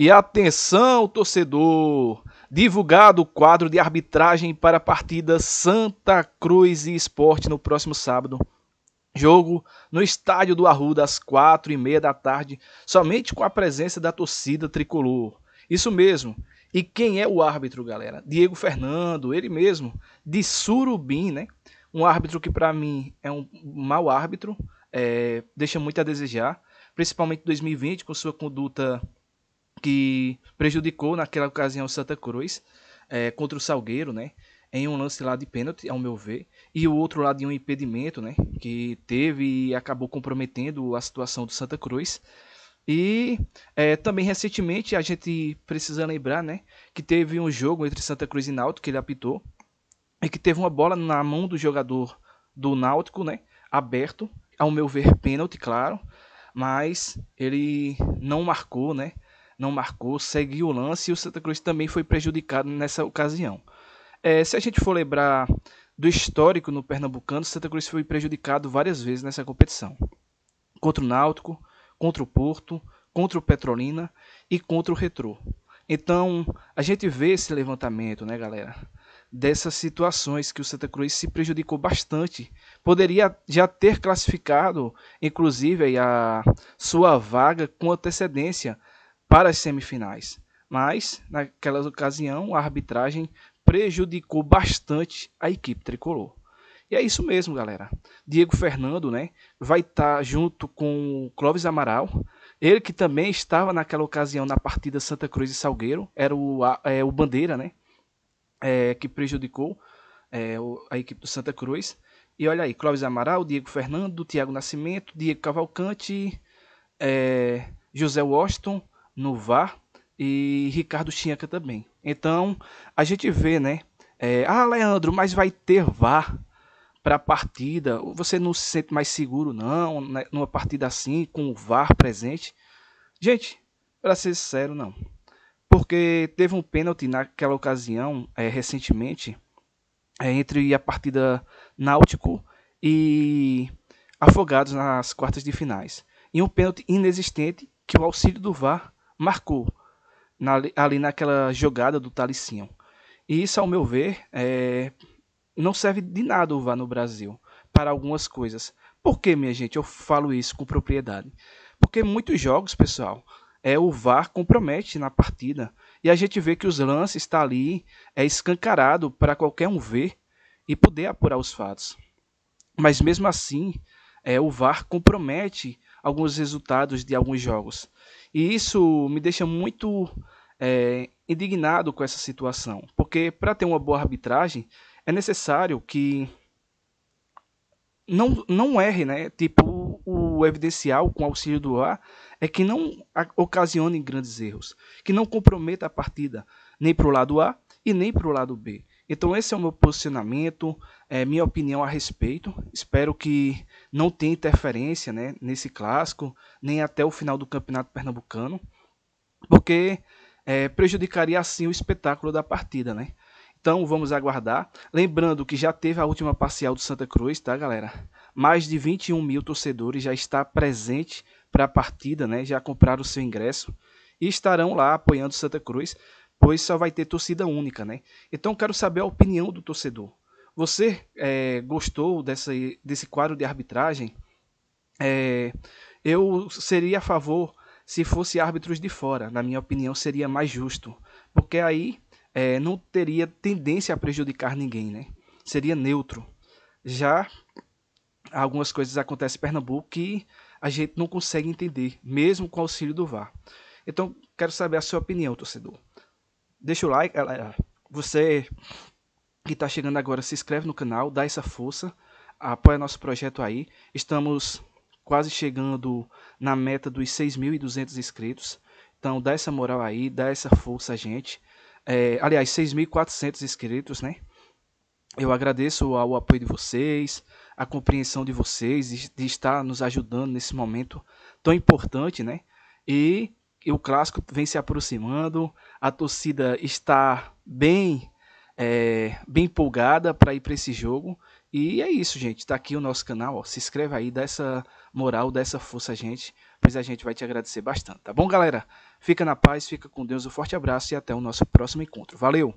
E atenção, torcedor! Divulgado o quadro de arbitragem para a partida Santa Cruz e Esporte no próximo sábado. Jogo no estádio do Arruda às quatro e meia da tarde, somente com a presença da torcida tricolor. Isso mesmo. E quem é o árbitro, galera? Diego Fernando, ele mesmo, de Surubim, né? Um árbitro que para mim é um mau árbitro, é, deixa muito a desejar, principalmente 2020 com sua conduta que prejudicou naquela ocasião o Santa Cruz é, contra o Salgueiro, né? Em um lance lá de pênalti, ao meu ver, e o outro lá de um impedimento, né? Que teve e acabou comprometendo a situação do Santa Cruz. E é, também recentemente a gente precisa lembrar, né? Que teve um jogo entre Santa Cruz e Náutico que ele apitou e que teve uma bola na mão do jogador do Náutico, né? Aberto, ao meu ver, pênalti, claro, mas ele não marcou, né? não marcou, seguiu o lance e o Santa Cruz também foi prejudicado nessa ocasião. É, se a gente for lembrar do histórico no Pernambucano, o Santa Cruz foi prejudicado várias vezes nessa competição. Contra o Náutico, contra o Porto, contra o Petrolina e contra o Retrô. Então, a gente vê esse levantamento, né, galera? Dessas situações que o Santa Cruz se prejudicou bastante. Poderia já ter classificado, inclusive, a sua vaga com antecedência para as semifinais. Mas, naquela ocasião, a arbitragem prejudicou bastante a equipe tricolor. E é isso mesmo, galera. Diego Fernando, né, vai estar tá junto com o Clóvis Amaral. Ele que também estava naquela ocasião na partida Santa Cruz e Salgueiro, era o, é, o Bandeira, né, é, que prejudicou é, a equipe do Santa Cruz. E olha aí, Clóvis Amaral, Diego Fernando, Thiago Nascimento, Diego Cavalcante, é, José Washington, no VAR e Ricardo Chinhaca também. Então, a gente vê, né? É, ah, Leandro, mas vai ter VAR para a partida. Você não se sente mais seguro, não, né? numa partida assim, com o VAR presente? Gente, para ser sincero, não. Porque teve um pênalti naquela ocasião, é, recentemente, é, entre a partida Náutico e Afogados nas quartas de finais. E um pênalti inexistente que é o auxílio do VAR marcou na, ali naquela jogada do Talicinho. E isso, ao meu ver, é, não serve de nada o VAR no Brasil para algumas coisas. Por que, minha gente, eu falo isso com propriedade? Porque muitos jogos, pessoal, é o VAR compromete na partida. E a gente vê que os lances está ali, é escancarado para qualquer um ver e poder apurar os fatos. Mas mesmo assim, é, o VAR compromete alguns resultados de alguns jogos. E isso me deixa muito é, indignado com essa situação, porque para ter uma boa arbitragem é necessário que não, não erre, né? Tipo, o, o evidencial com auxílio do VAR é que não ocasione grandes erros, que não comprometa a partida nem para o lado A e nem para o lado B. Então esse é o meu posicionamento, é, minha opinião a respeito. Espero que não tenha interferência né, nesse clássico, nem até o final do Campeonato Pernambucano, porque é, prejudicaria assim o espetáculo da partida, né? Então vamos aguardar. Lembrando que já teve a última parcial do Santa Cruz, tá, galera? Mais de 21 mil torcedores já está presente para a partida, né? Já compraram o seu ingresso e estarão lá apoiando o Santa Cruz pois só vai ter torcida única, né? Então quero saber a opinião do torcedor. Você é, gostou dessa, desse quadro de arbitragem? É, eu seria a favor se fosse árbitros de fora, na minha opinião seria mais justo, porque aí é, não teria tendência a prejudicar ninguém, né? Seria neutro. Já algumas coisas acontecem em Pernambuco que a gente não consegue entender, mesmo com o auxílio do VAR. Então, quero saber a sua opinião, torcedor. Deixa o like, você que está chegando agora, se inscreve no canal, dá essa força, apoia nosso projeto aí. Estamos quase chegando na meta dos 6.200 inscritos. Então dá essa moral aí, dá essa força a gente. É, aliás, 6.400 inscritos, né? Eu agradeço ao apoio de vocês, a compreensão de vocês, de estar nos ajudando nesse momento tão importante, né? E e o clássico vem se aproximando, a torcida está bem é, bem empolgada para ir para esse jogo. E é isso, gente. Está aqui o nosso canal. Ó. Se inscreve aí, dá essa moral, dá essa força, gente. Pois a gente vai te agradecer bastante, tá bom, galera? Fica na paz, fica com Deus. Um forte abraço e até o nosso próximo encontro. Valeu!